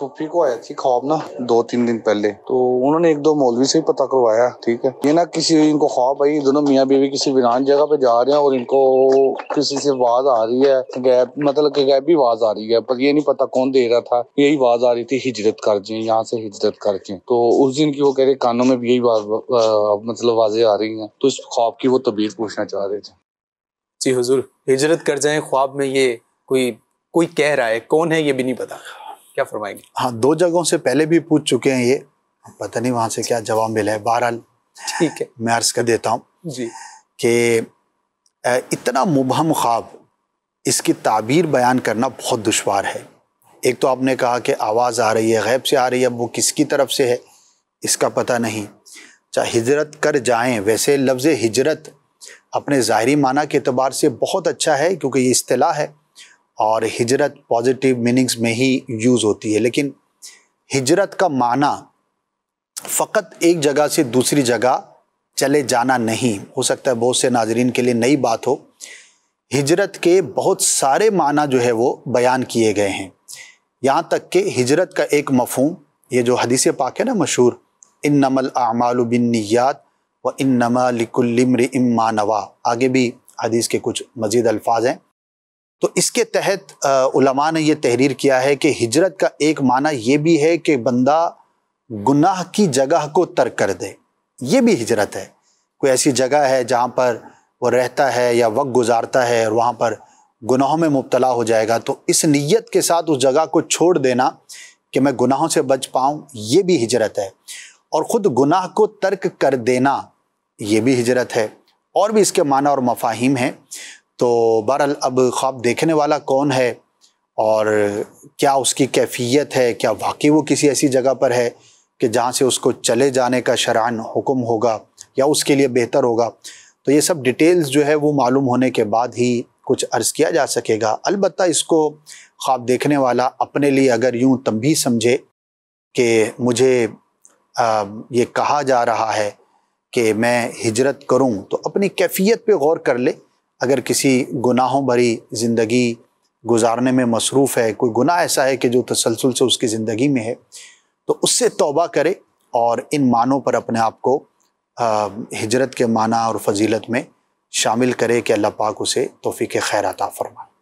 फुफी को आया थी ख्वाब ना दो तीन दिन पहले तो उन्होंने एक दो मौलवी से ही पता करवाया ठीक है ये ना किसी इनको ख्वाब आई दोनों मियाँ बीवी किसी वीरान जगह पे जा रहे हैं और इनको किसी से आवाज आ रही है गैप मतलब कि भी आवाज आ रही है पर ये नहीं पता कौन दे रहा था यही आवाज आ रही थी हिजरत कर जाए यहाँ से हिजरत करके तो उस दिन की वो कह रहे कानों में भी यही मतलब आवाजें आ रही है तो इस ख्वाब की वो तबीर पूछना चाह रहे थे जी हजूर हिजरत कर जाए ख्वाब में ये कोई कोई कह रहा है कौन है ये भी नहीं पता क्या फरमाएंगे हाँ दो जगहों से पहले भी पूछ चुके हैं ये पता नहीं वहाँ से क्या जवाब मिला है बहरहाल ठीक है मैं अर्ज कर देता हूँ जी कि इतना मुबहम ख्वाब इसकी ताबीर बयान करना बहुत दुशवार है एक तो आपने कहा कि आवाज़ आ रही है गैब से आ रही है अब वो किसकी तरफ से है इसका पता नहीं चाहे अच्छा, हिजरत कर जाएं वैसे लफ्ज़ हिजरत अपने ज़ाहरी माना के अतबार से बहुत अच्छा है क्योंकि ये अतलाह है और हिजरत पॉजिटिव मीनिंग्स में ही यूज़ होती है लेकिन हिजरत का माना फ़कत एक जगह से दूसरी जगह चले जाना नहीं हो सकता है बहुत से नाजरीन के लिए नई बात हो हिजरत के बहुत सारे माना जो है वो बयान किए गए हैं यहाँ तक कि हिजरत का एक मफहम ये जो हदीस पाक है ना मशहूर इन नमल आमाल बिन नियात व इन नमा लिकुल्लमर इम्मा नवा आगे भी हदीस के कुछ मज़ीद अल्फाज हैं तो इसके तहत उलमा ने यह तहरीर किया है कि हिजरत का एक माना यह भी है कि बंदा गुनाह की जगह को तर्क कर दे ये भी हिजरत है कोई ऐसी जगह है जहाँ पर वो रहता है या वक्त गुजारता है और वहाँ पर गुनाहों में मुबतला हो जाएगा तो इस नीयत के साथ उस जगह को छोड़ देना कि मैं गुनाहों से बच पाऊँ ये भी हिजरत है और ख़ुद गुनाह को तर्क कर देना ये भी हिजरत है और भी इसके माना और मफाहिम हैं तो बहरहाल अब ख्वाब देखने वाला कौन है और क्या उसकी कैफियत है क्या वाकई वो किसी ऐसी जगह पर है कि जहाँ से उसको चले जाने का शरान हुक्म होगा या उसके लिए बेहतर होगा तो ये सब डिटेल्स जो है वो मालूम होने के बाद ही कुछ अर्ज़ किया जा सकेगा अलबत् इसको ख्वाब देखने वाला अपने लिए अगर यूँ तंबी समझे कि मुझे आ, ये कहा जा रहा है कि मैं हिजरत करूँ तो अपनी कैफियत पे गौर कर ले अगर किसी गुनाहों भरी ज़िंदगी गुजारने में मसरूफ़ है कोई गुनाह ऐसा है कि जो तसलसल से उसकी ज़िंदगी में है तो उससे तौबा करे और इन मानों पर अपने आप को हिजरत के माना और फजीलत में शामिल करे कि अल्लाह पाक उसे तोफ़ी के खैर अता फरमाए